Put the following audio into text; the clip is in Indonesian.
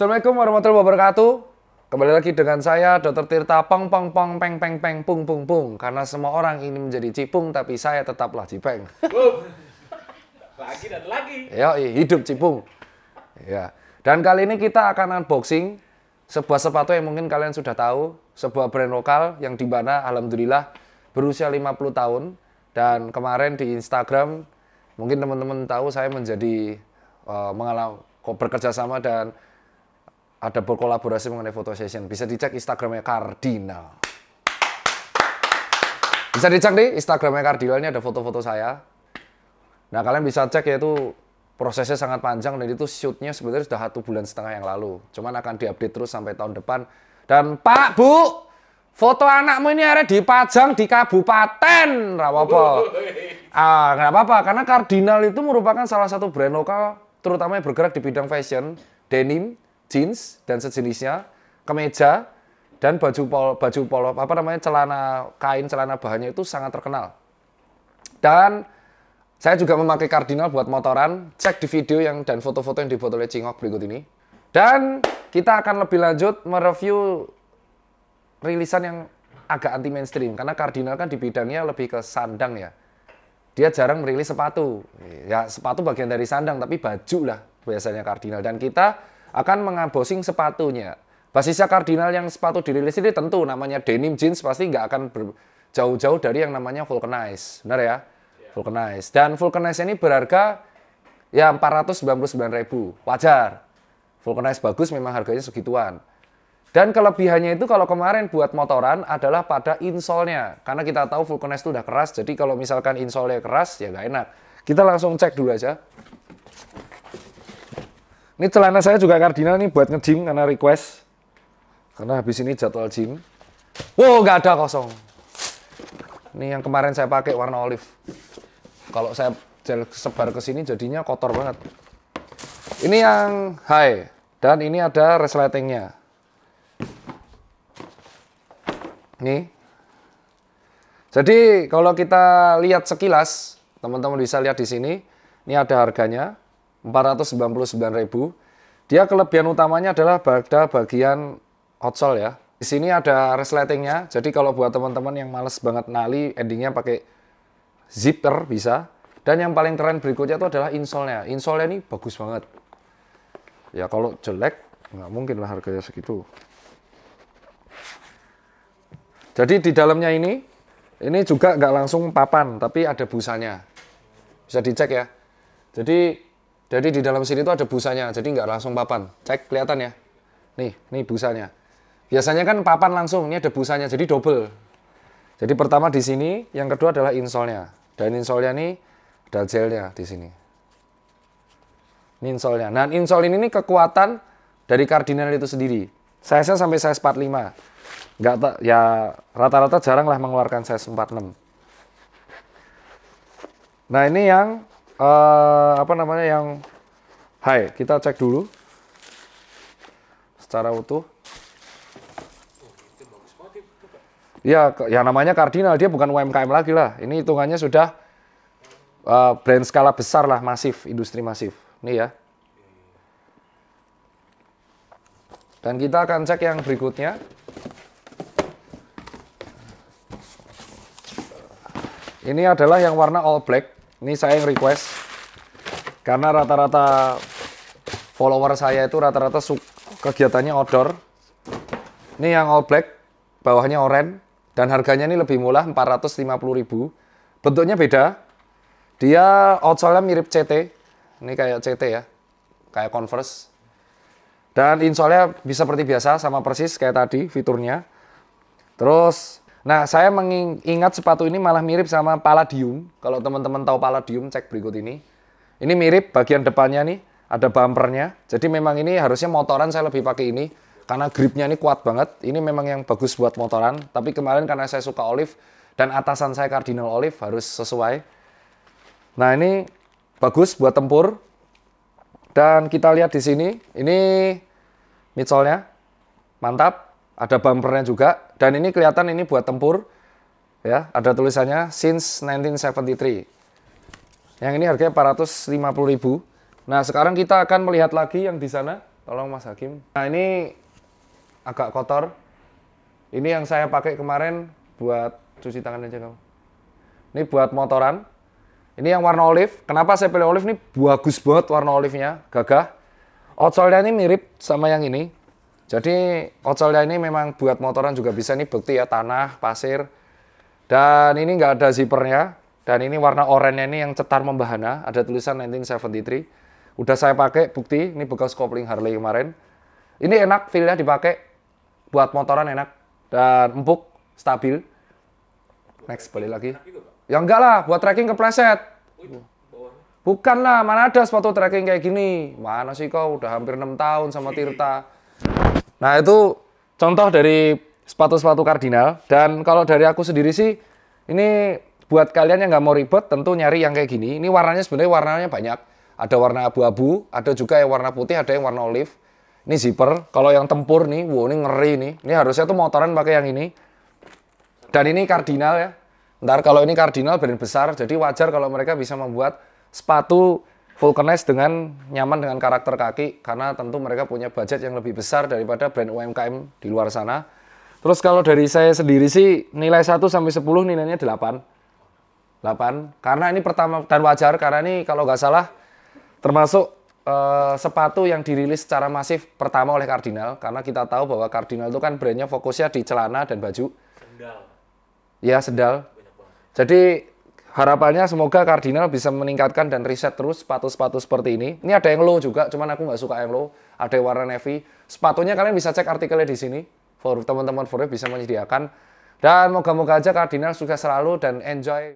Assalamualaikum warahmatullahi wabarakatuh. Kembali lagi dengan saya Dr. Tirta Pong Pong Pong Peng Peng Peng Pung Pung Pung karena semua orang ini menjadi cipung tapi saya tetaplah cipeng. lagi dan lagi. Ya, hidup cipung. Ya. Dan kali ini kita akan unboxing sebuah sepatu yang mungkin kalian sudah tahu, sebuah brand lokal yang di mana alhamdulillah berusia 50 tahun dan kemarin di Instagram mungkin teman-teman tahu saya menjadi uh, mengalami bekerja sama dan ada berkolaborasi mengenai foto session. Bisa dicek Instagramnya Cardinal. Bisa dicek nih Instagramnya Cardinal ini ada foto-foto saya. Nah kalian bisa cek yaitu prosesnya sangat panjang dan itu shootnya sebenarnya sudah satu bulan setengah yang lalu. Cuman akan diupdate terus sampai tahun depan. Dan Pak Bu, foto anakmu ini ada dipajang di kabupaten Rawapol. Ah nggak apa-apa karena Cardinal itu merupakan salah satu brand lokal terutama yang bergerak di bidang fashion, denim, jeans dan sejenisnya, kemeja dan baju polo, baju polo apa namanya celana kain celana bahannya itu sangat terkenal. Dan saya juga memakai Cardinal buat motoran. Cek di video yang dan foto-foto yang dibuat oleh Cingok berikut ini. Dan kita akan lebih lanjut mereview rilisan yang agak anti mainstream karena Cardinal kan di bidangnya lebih ke sandang ya. Dia jarang merilis sepatu. Ya sepatu bagian dari sandang tapi baju lah biasanya Cardinal dan kita akan mengabosing sepatunya. Basisnya kardinal yang sepatu dirilis ini tentu namanya denim jeans pasti nggak akan jauh-jauh dari yang namanya vulcanized, Benar ya? Iya. Vulcanized. Dan vulcanized ini berharga ya 499.000. Wajar. Vulcanized bagus memang harganya segituan. Dan kelebihannya itu kalau kemarin buat motoran adalah pada insole-nya. Karena kita tahu vulcanized itu udah keras, jadi kalau misalkan insole nya keras ya nggak enak. Kita langsung cek dulu aja. Ini celana saya juga kardinal nih buat nge-gym karena request. Karena habis ini jadwal gym. Wow, nggak ada kosong. Ini yang kemarin saya pakai warna olive. Kalau saya gel sebar ke sini jadinya kotor banget. Ini yang high dan ini ada resletingnya. Nih. Jadi kalau kita lihat sekilas, teman-teman bisa lihat di sini, ini ada harganya. 499.000. Dia kelebihan utamanya adalah pada bagian outsole ya. Di sini ada resletingnya. Jadi kalau buat teman-teman yang males banget nali, endingnya pakai zipper bisa. Dan yang paling keren berikutnya itu adalah insole-nya. Insole-nya ini bagus banget. Ya kalau jelek, nggak mungkin lah harganya segitu. Jadi di dalamnya ini, ini juga nggak langsung papan, tapi ada busanya. Bisa dicek ya. Jadi jadi di dalam sini itu ada busanya, jadi nggak langsung papan. Cek kelihatan ya. Nih, nih busanya. Biasanya kan papan langsung, ini ada busanya, jadi double. Jadi pertama di sini, yang kedua adalah insolnya. Dan insolnya ini ada gelnya di sini. Ini insolnya. Nah, insol ini ini kekuatan dari kardinal itu sendiri. Size-nya sampai size 45. Nggak tak, ya rata-rata jarang lah mengeluarkan size 46. Nah, ini yang uh, apa namanya yang Hai, kita cek dulu secara utuh. Ya, ya namanya kardinal dia bukan UMKM lagi lah. Ini hitungannya sudah uh, brand skala besar lah, masif, industri masif. Ini ya. Dan kita akan cek yang berikutnya. Ini adalah yang warna all black. Ini saya yang request karena rata-rata follower saya itu rata-rata kegiatannya outdoor. Ini yang all black, bawahnya orange dan harganya ini lebih murah 450.000. Bentuknya beda. Dia outsole mirip CT. Ini kayak CT ya. Kayak Converse. Dan insole bisa seperti biasa sama persis kayak tadi fiturnya. Terus Nah, saya mengingat sepatu ini malah mirip sama palladium. Kalau teman-teman tahu palladium, cek berikut ini. Ini mirip bagian depannya nih, ada bumpernya. Jadi memang ini harusnya motoran saya lebih pakai ini karena gripnya ini kuat banget. Ini memang yang bagus buat motoran. Tapi kemarin karena saya suka olive dan atasan saya cardinal olive harus sesuai. Nah, ini bagus buat tempur. Dan kita lihat di sini, ini midsole nya mantap ada bumpernya juga dan ini kelihatan ini buat tempur ya ada tulisannya since 1973 yang ini harganya 450.000 nah sekarang kita akan melihat lagi yang di sana tolong Mas Hakim nah ini agak kotor ini yang saya pakai kemarin buat cuci tangan aja kamu ini buat motoran ini yang warna olive kenapa saya pilih olive ini bagus banget warna olive nya gagah outsole-nya ini mirip sama yang ini jadi ocelnya ini memang buat motoran juga bisa nih bukti ya tanah, pasir. Dan ini nggak ada zipernya Dan ini warna oranye ini yang cetar membahana. Ada tulisan 1973. Udah saya pakai bukti. Ini bekas kopling Harley kemarin. Ini enak feelnya dipakai. Buat motoran enak. Dan empuk, stabil. Next, balik lagi. Ya enggak lah, buat trekking kepleset. Bukan lah, mana ada sepatu trekking kayak gini. Mana sih kau, udah hampir enam tahun sama Tirta. Nah, itu contoh dari sepatu-sepatu kardinal. Dan kalau dari aku sendiri sih, ini buat kalian yang nggak mau ribet, tentu nyari yang kayak gini. Ini warnanya sebenarnya warnanya banyak. Ada warna abu-abu, ada juga yang warna putih, ada yang warna olive. Ini zipper. Kalau yang tempur nih, wow ini ngeri nih. Ini harusnya tuh motoran pakai yang ini. Dan ini kardinal ya. Ntar kalau ini kardinal brand besar, jadi wajar kalau mereka bisa membuat sepatu vulcanize dengan nyaman dengan karakter kaki karena tentu mereka punya budget yang lebih besar daripada brand UMKM di luar sana. Terus kalau dari saya sendiri sih nilai 1 sampai 10 nilainya 8. 8 karena ini pertama dan wajar karena ini kalau nggak salah termasuk eh, sepatu yang dirilis secara masif pertama oleh Cardinal karena kita tahu bahwa Cardinal itu kan brandnya fokusnya di celana dan baju. Sendal. Ya, sendal. Jadi harapannya semoga Cardinal bisa meningkatkan dan riset terus sepatu-sepatu seperti ini. Ini ada yang low juga, cuman aku nggak suka yang low. Ada yang warna navy. Sepatunya kalian bisa cek artikelnya di sini. For teman-teman for bisa menyediakan. Dan moga-moga aja Cardinal sukses selalu dan enjoy.